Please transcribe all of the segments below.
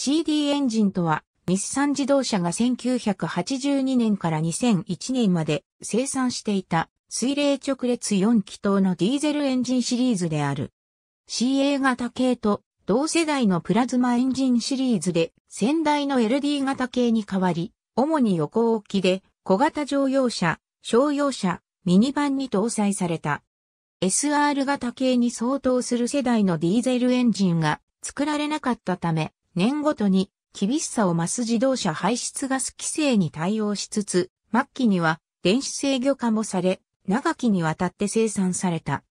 CD エンジンとは、日産自動車が1982年から2001年まで生産していた水冷直列4気筒のディーゼルエンジンシリーズである。CA 型系と同世代のプラズマエンジンシリーズで先代の LD 型系に変わり、主に横置きで小型乗用車、商用車、ミニバンに搭載された。SR 型系に相当する世代のディーゼルエンジンが作られなかったため、年ごとに厳しさを増す自動車排出ガス規制に対応しつつ、末期には電子制御化もされ、長きにわたって生産された。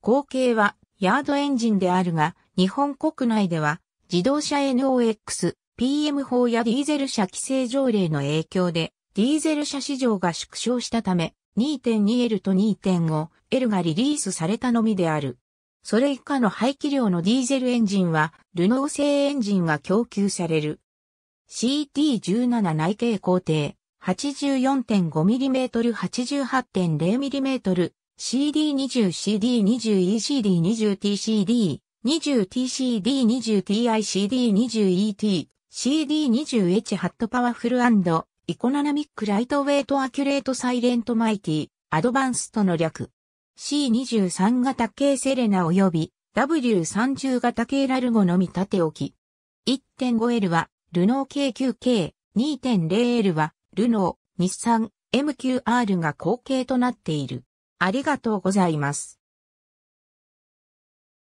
後継はヤードエンジンであるが、日本国内では自動車 NOX、PM 法やディーゼル車規制条例の影響で、ディーゼル車市場が縮小したため、2.2L と 2.5L がリリースされたのみである。それ以下の排気量のディーゼルエンジンは、ルノー製エンジンが供給される。CT17 内径工程 84.5mm88.0mm CD20CD20ECD20TCD 20TCD20TICD20ET CD20H ハットパワフルイコナナミックライトウェイトアキュレートサイレントマイティアドバンストの略 C23 型系セレナ及び W30 型系ラルゴのみ立て置き。1.5L はルノー K9K、2.0L はルノー、日産、MQR が後継となっている。ありがとうございます。